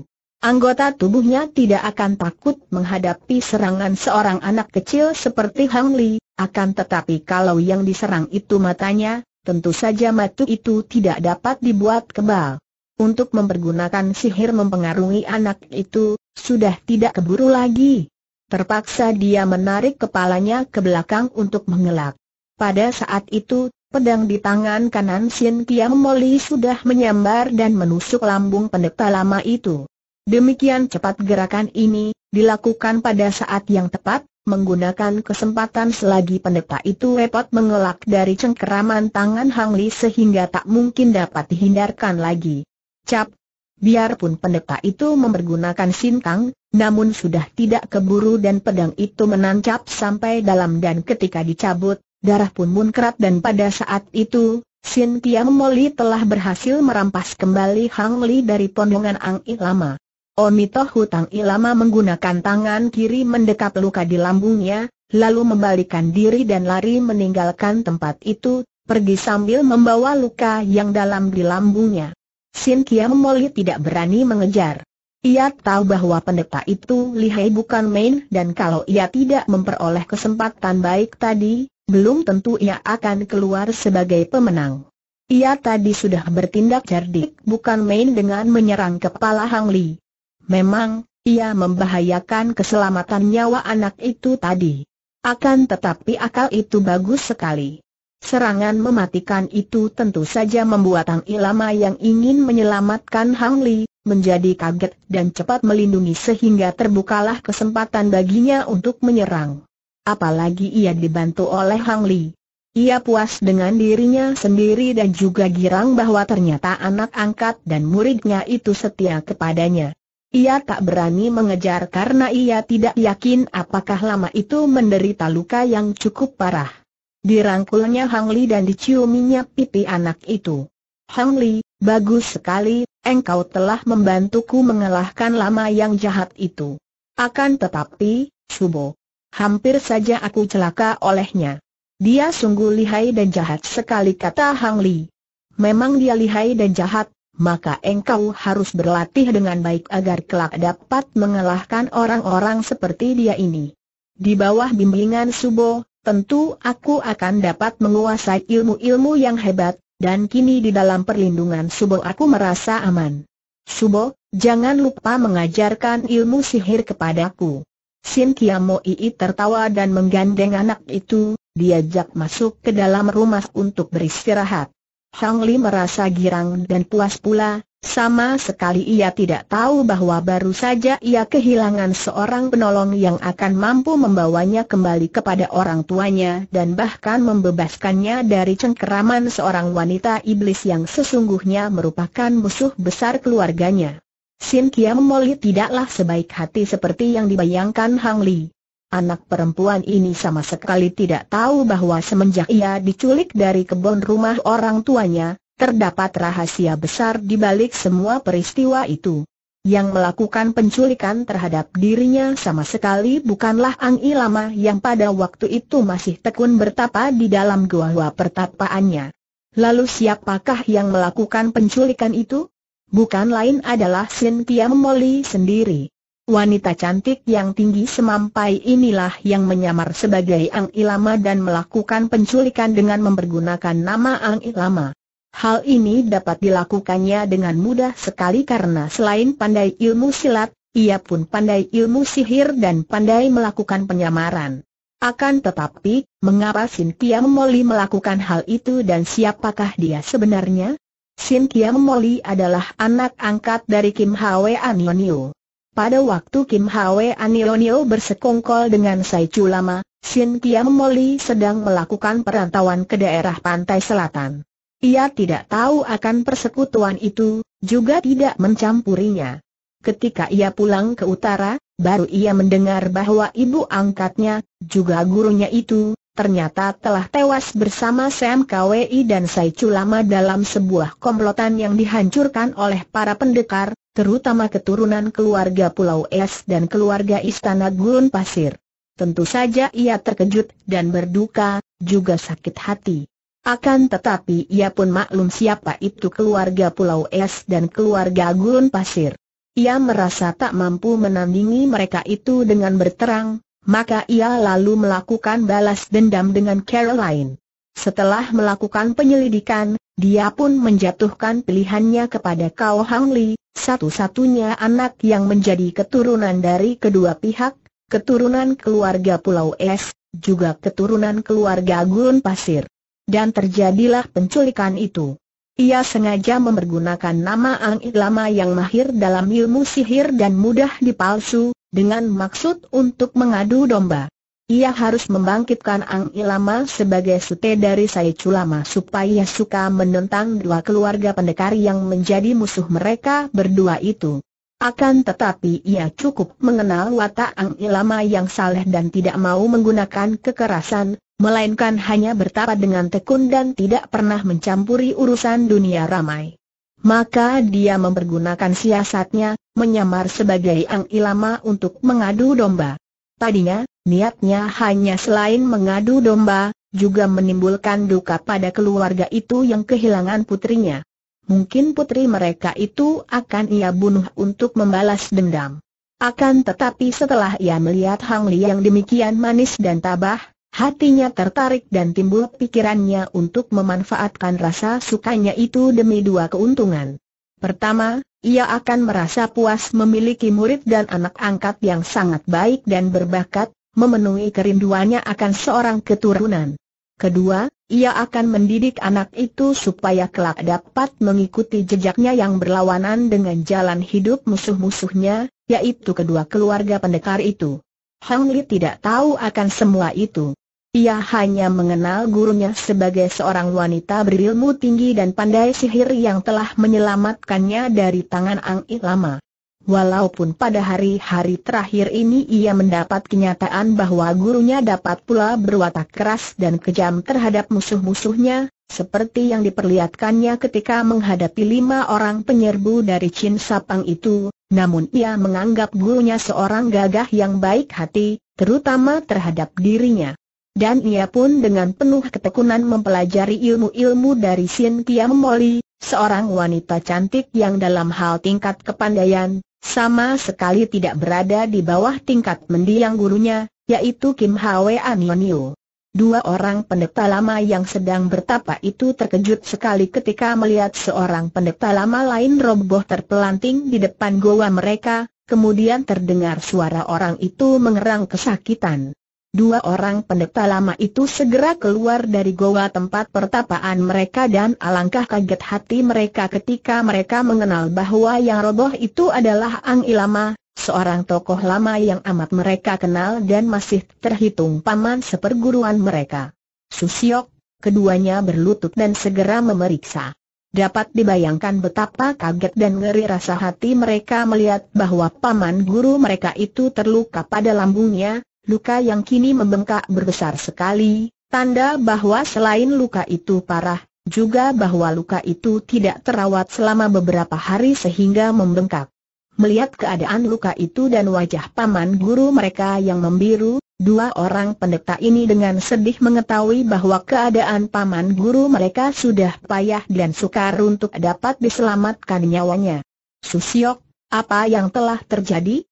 Anggota tubuhnya tidak akan takut menghadapi serangan seorang anak kecil seperti Hang Li, akan tetapi kalau yang diserang itu matanya, tentu saja matu itu tidak dapat dibuat kebal. Untuk mempergunakan sihir mempengaruhi anak itu, sudah tidak keburu lagi. Terpaksa dia menarik kepalanya ke belakang untuk mengelak. Pada saat itu, pedang di tangan kanan Sin Kiam Moli sudah menyambar dan menusuk lambung pendeta lama itu. Demikian cepat gerakan ini, dilakukan pada saat yang tepat, Menggunakan kesempatan selagi pendeta itu repot mengelak dari cengkeraman tangan Hang Li sehingga tak mungkin dapat dihindarkan lagi. Cap! Biarpun pendeta itu mempergunakan sintang, namun sudah tidak keburu dan pedang itu menancap sampai dalam dan ketika dicabut, darah pun munkrat dan pada saat itu, Sintia Moli telah berhasil merampas kembali Hang Li dari pondongan Ang Ilama. Lama. Omito Hutang Ilama menggunakan tangan kiri mendekap luka di lambungnya, lalu membalikan diri dan lari meninggalkan tempat itu, pergi sambil membawa luka yang dalam di lambungnya. Sin Kiam Moli tidak berani mengejar. Ia tahu bahwa pendeta itu lihai bukan main dan kalau ia tidak memperoleh kesempatan baik tadi, belum tentu ia akan keluar sebagai pemenang. Ia tadi sudah bertindak cerdik bukan main dengan menyerang kepala Hang Li. Memang, ia membahayakan keselamatan nyawa anak itu tadi. Akan tetapi akal itu bagus sekali. Serangan mematikan itu tentu saja membuat Hang Ilama yang ingin menyelamatkan Hang Li, menjadi kaget dan cepat melindungi sehingga terbukalah kesempatan baginya untuk menyerang. Apalagi ia dibantu oleh Hang Li. Ia puas dengan dirinya sendiri dan juga girang bahwa ternyata anak angkat dan muridnya itu setia kepadanya. Ia tak berani mengejar karena ia tidak yakin apakah lama itu menderita luka yang cukup parah. Dirangkulnya Hang Li dan diciuminya pipi anak itu. Hang Li, bagus sekali, engkau telah membantuku mengalahkan lama yang jahat itu. Akan tetapi, Subo, hampir saja aku celaka olehnya. Dia sungguh lihai dan jahat sekali kata Hang Li. Memang dia lihai dan jahat, maka engkau harus berlatih dengan baik agar kelak dapat mengalahkan orang-orang seperti dia ini. Di bawah bimbingan Subo, tentu aku akan dapat menguasai ilmu-ilmu yang hebat, dan kini di dalam perlindungan Subo aku merasa aman. Subo, jangan lupa mengajarkan ilmu sihir kepadaku. Sin Kiamo Ii tertawa dan menggandeng anak itu, diajak masuk ke dalam rumah untuk beristirahat. Hang Li merasa girang dan puas pula, sama sekali ia tidak tahu bahwa baru saja ia kehilangan seorang penolong yang akan mampu membawanya kembali kepada orang tuanya dan bahkan membebaskannya dari cengkeraman seorang wanita iblis yang sesungguhnya merupakan musuh besar keluarganya. Sin Kiam Moli tidaklah sebaik hati seperti yang dibayangkan Hang Li. Anak perempuan ini sama sekali tidak tahu bahwa semenjak ia diculik dari kebun rumah orang tuanya, terdapat rahasia besar di balik semua peristiwa itu. Yang melakukan penculikan terhadap dirinya sama sekali bukanlah Ang Ilama yang pada waktu itu masih tekun bertapa di dalam gua-gua pertapaannya. Lalu siapakah yang melakukan penculikan itu? Bukan lain adalah Sin Moli sendiri. Wanita cantik yang tinggi semampai inilah yang menyamar sebagai Ang Ilama dan melakukan penculikan dengan mempergunakan nama Ang Ilama. Hal ini dapat dilakukannya dengan mudah sekali karena selain pandai ilmu silat, ia pun pandai ilmu sihir dan pandai melakukan penyamaran. Akan tetapi, mengapa Sin Kiam Moli melakukan hal itu dan siapakah dia sebenarnya? Sin Kiam Moli adalah anak angkat dari Kim Hwa Anionio. Pada waktu Kim Hwe Anionio bersekongkol dengan Sai Chu Lama, Sin Kiam Moli sedang melakukan perantauan ke daerah pantai selatan. Ia tidak tahu akan persekutuan itu, juga tidak mencampurinya. Ketika ia pulang ke utara, baru ia mendengar bahwa ibu angkatnya, juga gurunya itu, ternyata telah tewas bersama Sam Kwi dan Sai Chu Lama dalam sebuah komplotan yang dihancurkan oleh para pendekar, terutama keturunan keluarga Pulau Es dan keluarga Istana Gurun Pasir. Tentu saja ia terkejut dan berduka, juga sakit hati. Akan tetapi ia pun maklum siapa itu keluarga Pulau Es dan keluarga Gurun Pasir. Ia merasa tak mampu menandingi mereka itu dengan berterang, maka ia lalu melakukan balas dendam dengan Caroline. Setelah melakukan penyelidikan, dia pun menjatuhkan pilihannya kepada Kao Hang Li, satu-satunya anak yang menjadi keturunan dari kedua pihak, keturunan keluarga Pulau Es, juga keturunan keluarga Gurun Pasir. Dan terjadilah penculikan itu. Ia sengaja mempergunakan nama Ang Ilama yang mahir dalam ilmu sihir dan mudah dipalsu, dengan maksud untuk mengadu domba. Ia harus membangkitkan Ang Ilama sebagai sute dari Sai Culama supaya suka menentang dua keluarga pendekar yang menjadi musuh mereka berdua itu. Akan tetapi ia cukup mengenal watak Ang Ilama yang saleh dan tidak mau menggunakan kekerasan, melainkan hanya bertapa dengan tekun dan tidak pernah mencampuri urusan dunia ramai. Maka dia mempergunakan siasatnya, menyamar sebagai Ang Ilama untuk mengadu domba. Tadinya, Niatnya hanya selain mengadu domba, juga menimbulkan duka pada keluarga itu yang kehilangan putrinya. Mungkin putri mereka itu akan ia bunuh untuk membalas dendam. Akan tetapi setelah ia melihat Hang Li yang demikian manis dan tabah, hatinya tertarik dan timbul pikirannya untuk memanfaatkan rasa sukanya itu demi dua keuntungan. Pertama, ia akan merasa puas memiliki murid dan anak angkat yang sangat baik dan berbakat, memenuhi kerinduannya akan seorang keturunan. Kedua, ia akan mendidik anak itu supaya kelak dapat mengikuti jejaknya yang berlawanan dengan jalan hidup musuh-musuhnya, yaitu kedua keluarga pendekar itu. Hang Li tidak tahu akan semua itu. Ia hanya mengenal gurunya sebagai seorang wanita berilmu tinggi dan pandai sihir yang telah menyelamatkannya dari tangan Ang Ilama. Lama. Walaupun pada hari-hari terakhir ini ia mendapat kenyataan bahwa gurunya dapat pula berwatak keras dan kejam terhadap musuh-musuhnya, seperti yang diperlihatkannya ketika menghadapi lima orang penyerbu dari Chin Sapang itu, namun ia menganggap gurunya seorang gagah yang baik hati, terutama terhadap dirinya. Dan ia pun dengan penuh ketekunan mempelajari ilmu-ilmu dari Sin Tiam Moli, seorang wanita cantik yang dalam hal tingkat kepandaian, sama sekali tidak berada di bawah tingkat mendiang gurunya, yaitu Kim Hwe Anionio. Dua orang pendeta lama yang sedang bertapa itu terkejut sekali ketika melihat seorang pendeta lama lain roboh terpelanting di depan goa mereka, kemudian terdengar suara orang itu mengerang kesakitan. Dua orang pendeta lama itu segera keluar dari goa tempat pertapaan mereka dan alangkah kaget hati mereka ketika mereka mengenal bahwa yang roboh itu adalah Ang Ilama, seorang tokoh lama yang amat mereka kenal dan masih terhitung paman seperguruan mereka. Susiok, keduanya berlutut dan segera memeriksa. Dapat dibayangkan betapa kaget dan ngeri rasa hati mereka melihat bahwa paman guru mereka itu terluka pada lambungnya, luka yang kini membengkak berbesar sekali, tanda bahwa selain luka itu parah, juga bahwa luka itu tidak terawat selama beberapa hari sehingga membengkak. Melihat keadaan luka itu dan wajah paman guru mereka yang membiru, dua orang pendeta ini dengan sedih mengetahui bahwa keadaan paman guru mereka sudah payah dan sukar untuk dapat diselamatkan nyawanya. Susiok, apa yang telah terjadi?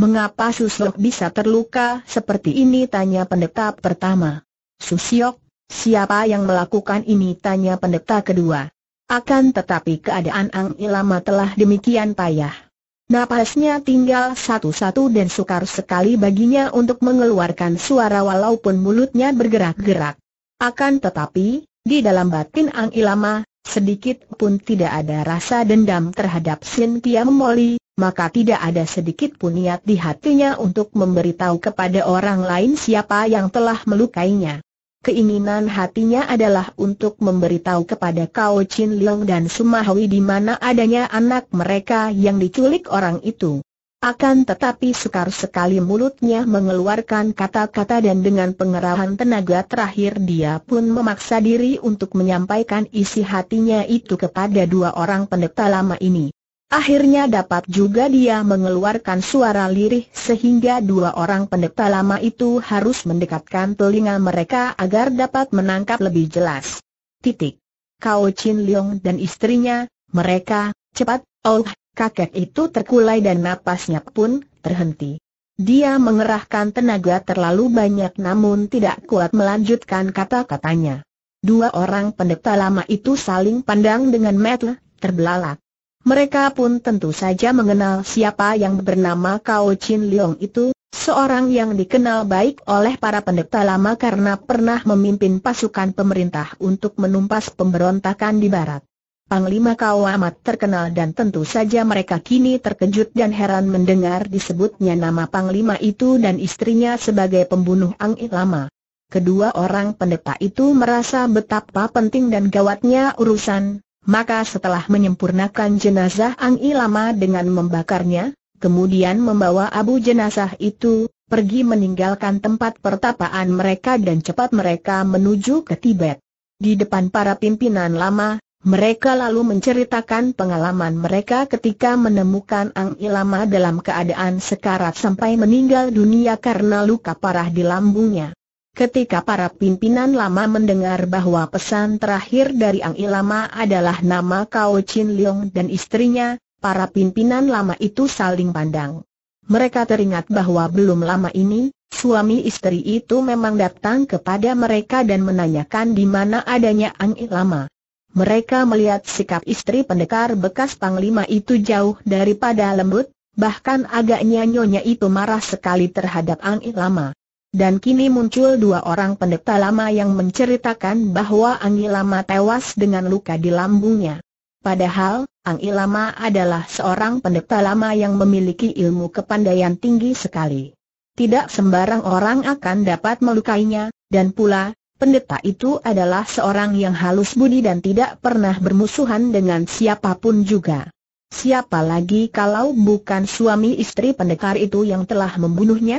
Mengapa Susiok bisa terluka seperti ini tanya pendeta pertama. Susyok, siapa yang melakukan ini tanya pendeta kedua. Akan tetapi keadaan Ang Ilama telah demikian payah. Napasnya tinggal satu-satu dan sukar sekali baginya untuk mengeluarkan suara walaupun mulutnya bergerak-gerak. Akan tetapi, di dalam batin Ang Ilama, sedikit pun tidak ada rasa dendam terhadap Sin Moli, maka tidak ada sedikit pun niat di hatinya untuk memberitahu kepada orang lain siapa yang telah melukainya. Keinginan hatinya adalah untuk memberitahu kepada Kao Chin Leong dan Sumahwi di mana adanya anak mereka yang diculik orang itu. Akan tetapi sukar sekali mulutnya mengeluarkan kata-kata dan dengan pengerahan tenaga terakhir dia pun memaksa diri untuk menyampaikan isi hatinya itu kepada dua orang pendeta lama ini. Akhirnya dapat juga dia mengeluarkan suara lirih sehingga dua orang pendeta lama itu harus mendekatkan telinga mereka agar dapat menangkap lebih jelas. Titik. Kao Chin Leong dan istrinya, mereka, cepat, oh, kakek itu terkulai dan napasnya pun terhenti. Dia mengerahkan tenaga terlalu banyak namun tidak kuat melanjutkan kata-katanya. Dua orang pendeta lama itu saling pandang dengan metel, terbelalak. Mereka pun tentu saja mengenal siapa yang bernama Kao Chin Leong itu, seorang yang dikenal baik oleh para pendeta lama karena pernah memimpin pasukan pemerintah untuk menumpas pemberontakan di barat. Panglima Kao amat terkenal dan tentu saja mereka kini terkejut dan heran mendengar disebutnya nama Panglima itu dan istrinya sebagai pembunuh Ang Lama. Kedua orang pendeta itu merasa betapa penting dan gawatnya urusan maka setelah menyempurnakan jenazah Ang Ilama dengan membakarnya, kemudian membawa abu jenazah itu, pergi meninggalkan tempat pertapaan mereka dan cepat mereka menuju ke Tibet. Di depan para pimpinan lama, mereka lalu menceritakan pengalaman mereka ketika menemukan Ang Ilama dalam keadaan sekarat sampai meninggal dunia karena luka parah di lambungnya. Ketika para pimpinan lama mendengar bahwa pesan terakhir dari Ang Ilama adalah nama Kao Chin Leong dan istrinya, para pimpinan lama itu saling pandang. Mereka teringat bahwa belum lama ini, suami istri itu memang datang kepada mereka dan menanyakan di mana adanya Ang Ilama. Mereka melihat sikap istri pendekar bekas panglima itu jauh daripada lembut, bahkan agaknya nyonya itu marah sekali terhadap Ang Ilama. Dan kini muncul dua orang pendeta lama yang menceritakan bahwa Ang Ilama tewas dengan luka di lambungnya. Padahal, Ang Ilama adalah seorang pendeta lama yang memiliki ilmu kepandaian tinggi sekali. Tidak sembarang orang akan dapat melukainya, dan pula, pendeta itu adalah seorang yang halus budi dan tidak pernah bermusuhan dengan siapapun juga. Siapa lagi kalau bukan suami istri pendekar itu yang telah membunuhnya?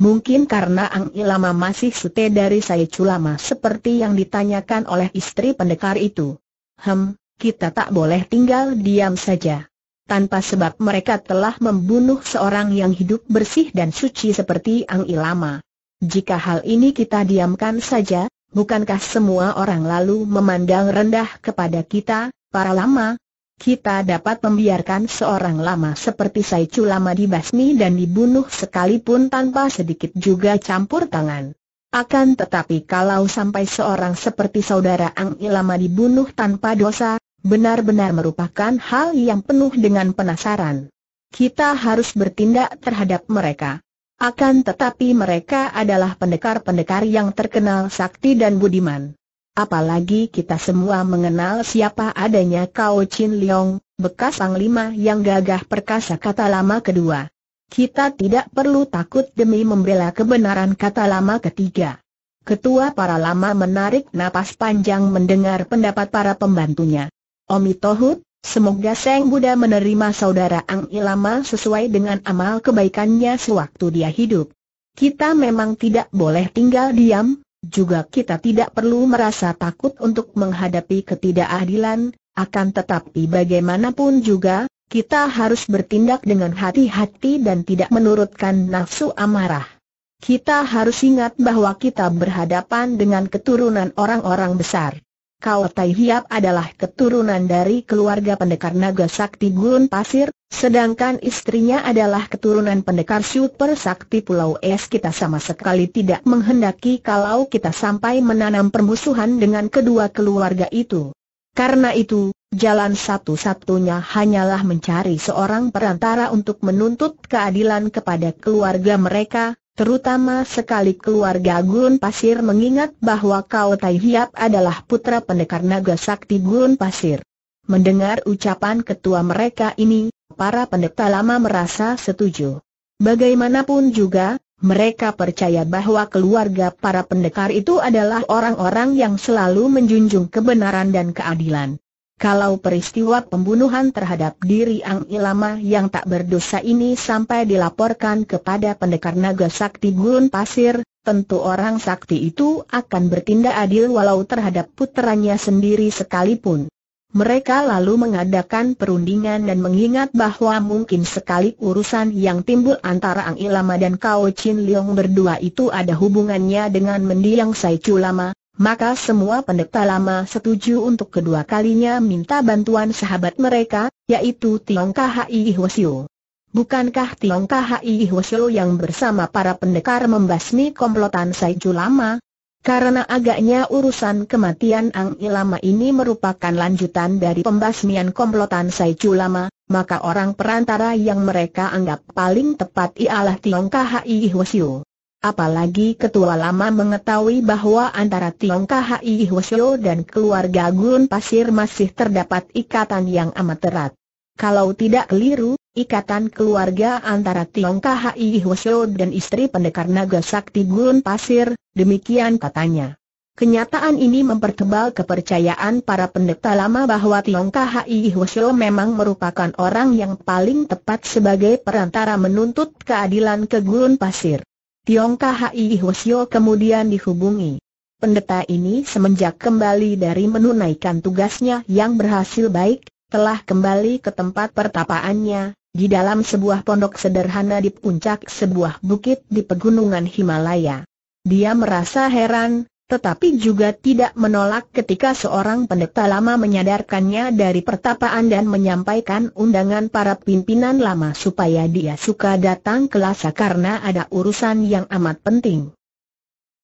Mungkin karena Ang Ilama masih sute dari saya culama seperti yang ditanyakan oleh istri pendekar itu. Hem, kita tak boleh tinggal diam saja. Tanpa sebab mereka telah membunuh seorang yang hidup bersih dan suci seperti Ang Ilama. Jika hal ini kita diamkan saja, bukankah semua orang lalu memandang rendah kepada kita, para lama, kita dapat membiarkan seorang lama seperti Chu lama dibasmi dan dibunuh sekalipun tanpa sedikit juga campur tangan. Akan tetapi kalau sampai seorang seperti saudara Ang Ilama dibunuh tanpa dosa, benar-benar merupakan hal yang penuh dengan penasaran. Kita harus bertindak terhadap mereka. Akan tetapi mereka adalah pendekar-pendekar yang terkenal sakti dan budiman. Apalagi kita semua mengenal siapa adanya Kao Chin Leong, bekas panglima yang gagah perkasa kata lama kedua. Kita tidak perlu takut demi membela kebenaran kata lama ketiga. Ketua para lama menarik napas panjang mendengar pendapat para pembantunya. Omi Tohut, semoga Seng Buddha menerima saudara Ang Ilama sesuai dengan amal kebaikannya sewaktu dia hidup. Kita memang tidak boleh tinggal diam, juga kita tidak perlu merasa takut untuk menghadapi ketidakadilan, akan tetapi bagaimanapun juga, kita harus bertindak dengan hati-hati dan tidak menurutkan nafsu amarah. Kita harus ingat bahwa kita berhadapan dengan keturunan orang-orang besar. Kau Tai Hiap adalah keturunan dari keluarga pendekar naga sakti Gurun Pasir, sedangkan istrinya adalah keturunan pendekar super sakti Pulau Es. Kita sama sekali tidak menghendaki kalau kita sampai menanam permusuhan dengan kedua keluarga itu. Karena itu, jalan satu-satunya hanyalah mencari seorang perantara untuk menuntut keadilan kepada keluarga mereka, terutama sekali keluarga Gun Pasir mengingat bahwa Kau Tai Hiap adalah putra pendekar naga sakti Gun Pasir. Mendengar ucapan ketua mereka ini, para pendeta lama merasa setuju. Bagaimanapun juga, mereka percaya bahwa keluarga para pendekar itu adalah orang-orang yang selalu menjunjung kebenaran dan keadilan. Kalau peristiwa pembunuhan terhadap diri Ang Ilama yang tak berdosa ini sampai dilaporkan kepada pendekar naga sakti gurun pasir, tentu orang sakti itu akan bertindak adil walau terhadap puteranya sendiri sekalipun. Mereka lalu mengadakan perundingan dan mengingat bahwa mungkin sekali urusan yang timbul antara Ang Ilama dan Kao Chin Leong berdua itu ada hubungannya dengan mendiang Sai Chu maka semua pendeta lama setuju untuk kedua kalinya minta bantuan sahabat mereka, yaitu Tiong Khai Hwasyo. Bukankah Tiong Khai Hwasyo yang bersama para pendekar membasmi komplotan Saiju lama? Karena agaknya urusan kematian Ang Ilama ini merupakan lanjutan dari pembasmian komplotan Saiju Lama, maka orang perantara yang mereka anggap paling tepat ialah Tiong Khai Hwasyo. Apalagi ketua lama mengetahui bahwa antara Tiong Khai Hwasyo dan keluarga Gun Pasir masih terdapat ikatan yang amat erat. Kalau tidak keliru, ikatan keluarga antara Tiong Khai Hwasyo dan istri pendekar naga sakti Gun Pasir, demikian katanya. Kenyataan ini mempertebal kepercayaan para pendeta lama bahwa Tiong Khai Hwasyo memang merupakan orang yang paling tepat sebagai perantara menuntut keadilan ke Gun Pasir. Tiong Khai Hosio kemudian dihubungi. Pendeta ini semenjak kembali dari menunaikan tugasnya yang berhasil baik, telah kembali ke tempat pertapaannya, di dalam sebuah pondok sederhana di puncak sebuah bukit di pegunungan Himalaya. Dia merasa heran, tetapi juga tidak menolak ketika seorang pendeta lama menyadarkannya dari pertapaan dan menyampaikan undangan para pimpinan lama supaya dia suka datang ke Lhasa karena ada urusan yang amat penting.